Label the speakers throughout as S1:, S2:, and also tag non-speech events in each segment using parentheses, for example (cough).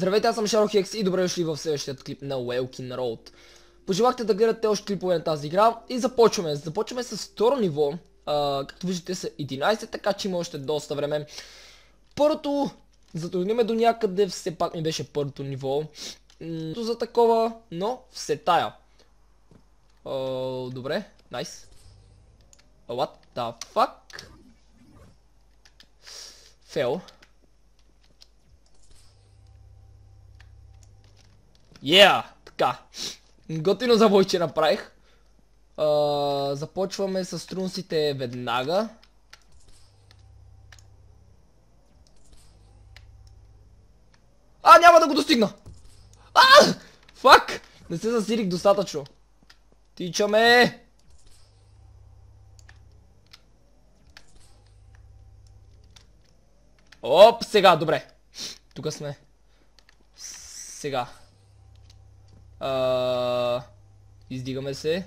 S1: Здравейте, аз съм Шаро Хекс и добре дошли в следващият клип на Уелкин Road. Пожелахте да гледате още клипове на тази игра и започваме. Започваме с второ ниво. А, както виждате са 11, така че има още доста време. Първото затрудниме до някъде, все пак ми беше първото ниво. М за такова, но все тая. добре, найс. Nice. What the fuck? Фейл. Yeah! Така. Готино завойче направих. започваме с трунсите веднага. А, няма да го достигна! А! Фак! Не се засилих достатъчно. Тичаме! Оп, сега, добре. Тук сме. Сега. А, издигаме се.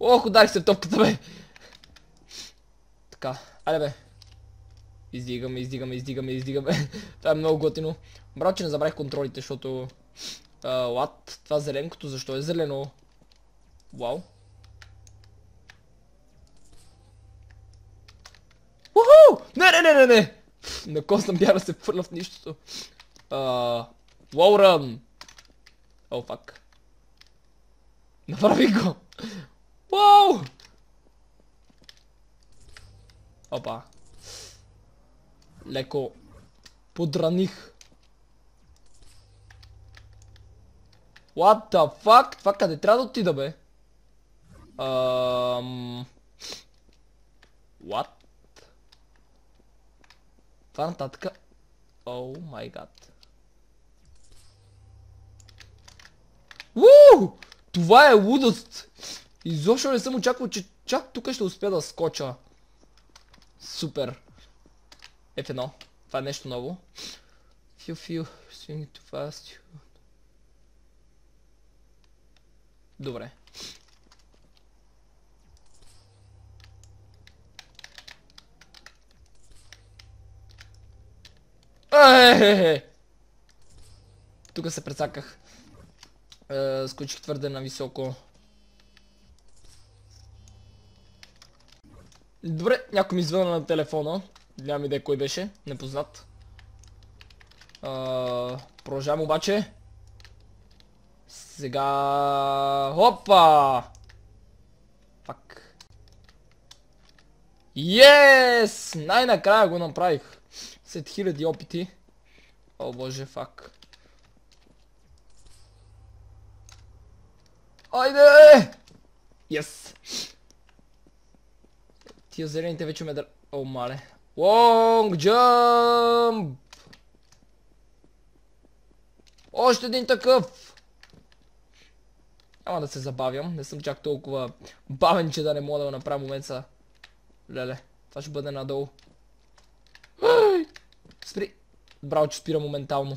S1: Ох, ударих се в топката, бе! Така, айде бе. Издигаме, издигаме, издигаме, издигаме. (laughs) Това е много готино. Браво, че не забравих контролите, защото... Лад, това зеленкото, защо е зелено? Вау. Уху! Не, не, не, не, не! (laughs) На бяра се пърна в нищото. Лоу рън! О, фак. Направи го! Вау! Опа. Леко подраних. What the fuck? Това къде трябва да отида, бе? Ам... What? Това нататък... Оу, май гад. Уу! Това е лудост! Изобщо не съм очаквал, че чак тук ще успя да скоча. Супер. F1. Това е нещо ново. Фил, фил, swing to fast. Добре. Тук се прецаках. Е, скочих твърде twarde na Добре, някой ми звъна на телефона. Нямам идея кой беше, непознат. Е, продължавам обаче. Сега... Хопа! Фак. Йес! Най-накрая го направих. След хиляди опити. О боже, фак. Айде! Yes! Тия зелените вече ме дър... О, мале. Лонг джамп! Още един такъв! Няма да се забавям. Не съм чак толкова бавен, че да не мога да го направя момента. Леле, това ще бъде надолу. Спри! Браво, че спира моментално.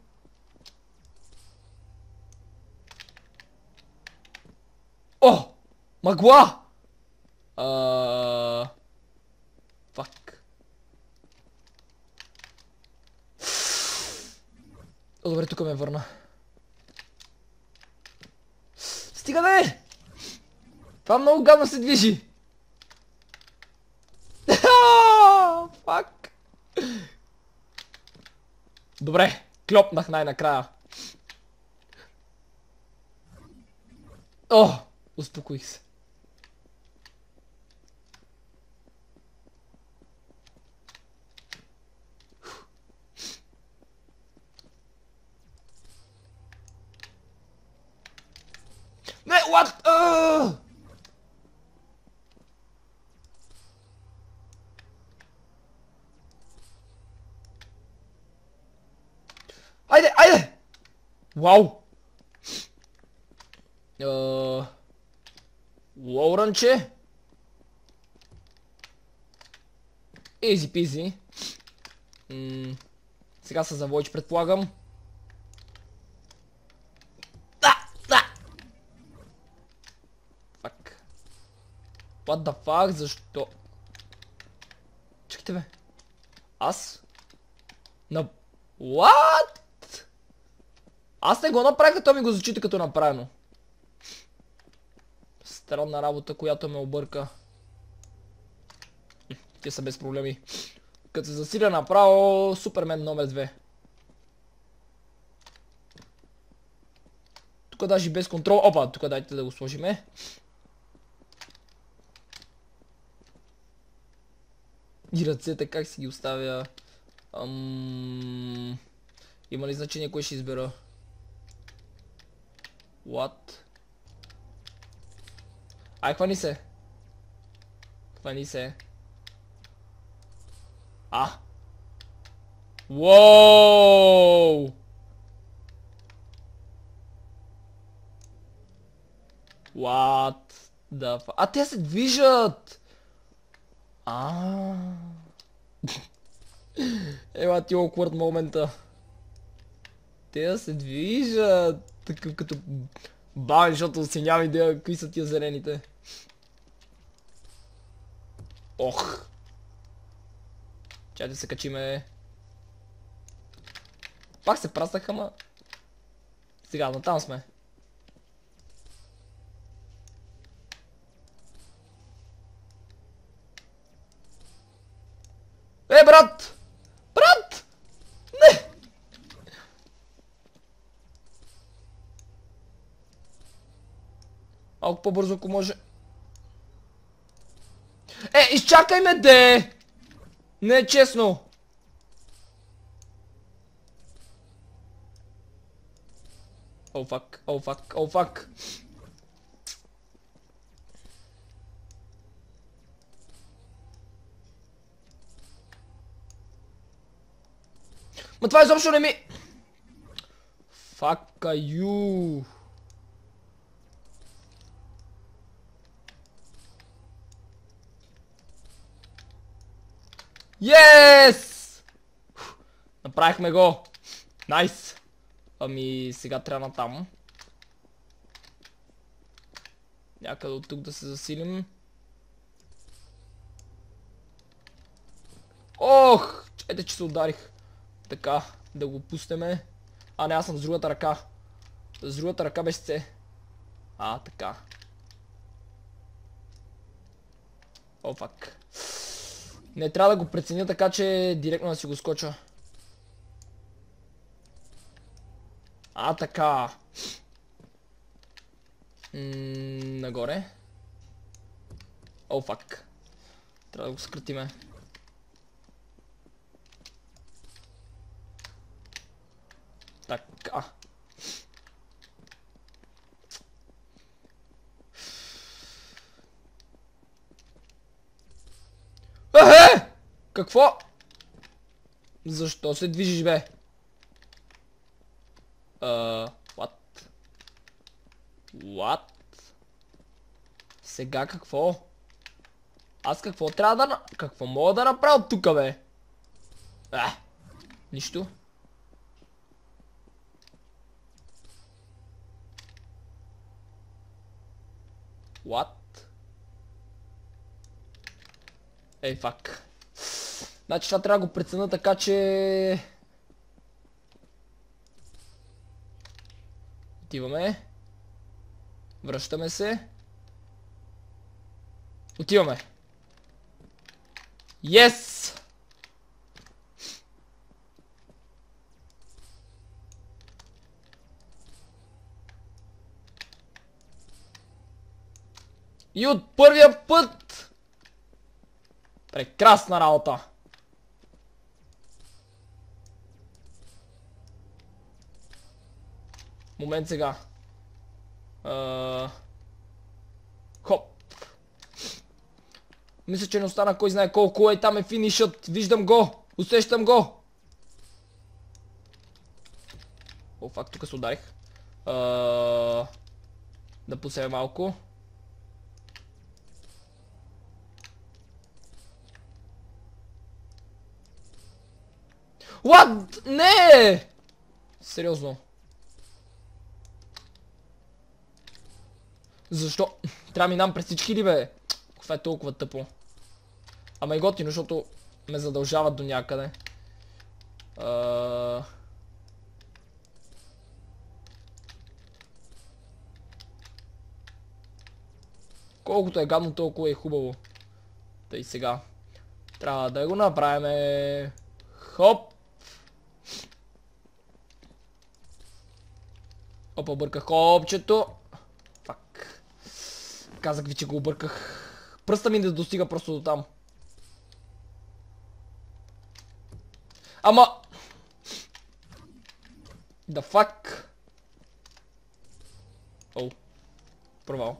S1: О! Магла! А... Фак. О, добре, тук ме върна. Стига бе! Това много гадно се движи. (laughs) Фак. Добре, клопнах най-накрая. О! Uspokój się. No, what? Uh! Ajde, ajde! Wow! Uh... Лоуранче. Изи пизи. Сега се войч, предполагам. Да, да. Фак. What the fuck, защо? Чекайте бе. Аз? На... What? Аз не го направих, а то ми го зачита като направено странна работа, която ме обърка. Те са без проблеми. Като се засиля направо, Супермен номер 2. Тук даже без контрол. Опа, тук дайте да го сложиме. И ръцете как си ги оставя? Ам... Има ли значение кой ще избера? What? Ай, хвани се. Хвани се. А! Уоу! What the f... А, те се движат! А. (laughs) Ева ти е awkward момента. Те се движат. Такъв като... Бавен, защото си няма идея какви са тия зелените. Ох! Чай да се качиме. Пак се праснаха, ма. Сега, там сме. Е, брат! Брат! Не! Малко по-бързо, ако може. Чакай ме, де! Не е честно. О, фак, оу, фак, оу, фак. Ма това изобщо не ми... Фака ю. Йес! Направихме го. Найс. Ами сега трябва натам. Някъде от тук да се засилим. Ох! Чете, че се ударих. Така, да го пуснеме. А, не, аз съм с другата ръка. С другата ръка беше се. А, така. О, фак. Не трябва да го преценя така, че директно да си го скоча. А, така. нагоре. О, фак. Трябва да го съкратиме. Така. Какво? Защо се движиш, бе? Uh, what? What? Сега какво? Аз какво трябва да... На... Какво мога да направя тука, бе? А, нищо. What? Ей, фак. Значи това трябва да го прецена така, че... Отиваме. Връщаме се. Отиваме. Yes! И от първия път! Прекрасна работа! Момент сега. Хоп. Мисля, че не остана кой знае колко е. Там е финишът. Виждам го. Усещам го. О, факт, тук се ударих. А... Да посеме малко. What? Не! Сериозно. Защо? Трябва да минам през всички ли бе? Това е толкова тъпо. Ама и готино, защото ме задължават до някъде. Колкото е гадно, толкова е хубаво. Та и сега. Трябва да го направим. Хоп! Опа, бърках копчето. Казах ви, че го обърках. Пръста ми не достига просто до там. Ама... Да фак. Оу. Провал.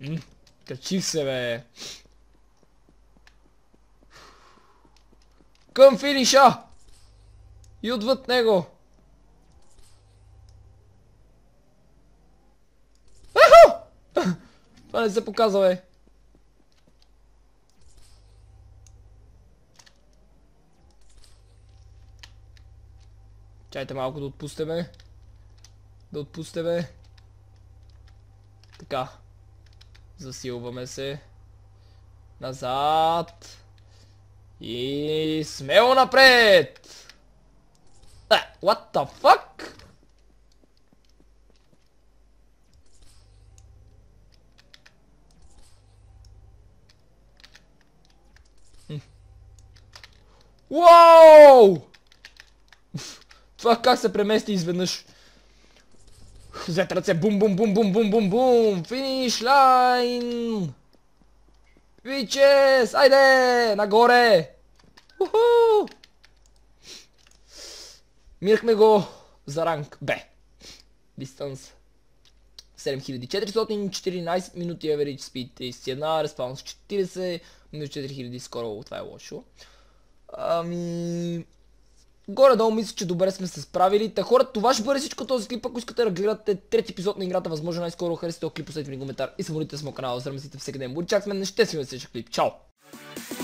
S1: Ммм, качих се, бе. Към финиша! И отвъд него. Аху! Това не се показва, бе. Чайте малко да отпустеме. Да отпустеме. Така. Засилваме се. Назад. И смело напред! What the fuck? Hmm. Wow! Fac Fuck, как supremacy izveniš? Zetrace, bum, bum, bum, bum, bum, bum, bum, finish line! Witches, ajde, na gore! Uhu! Минахме го за ранг Б. Дистанс 7414 минути average speed 31, респаунс 40, минус 4000 скоро, това е лошо. Ами... Горе-долу мисля, че добре сме се справили. Та хора, това ще бъде всичко този клип. Ако искате да гледате трети епизод на играта, възможно най-скоро харесате този клип, оставете ми коментар и се молите с моят канал, за да всеки ден. си на следващия клип. Чао!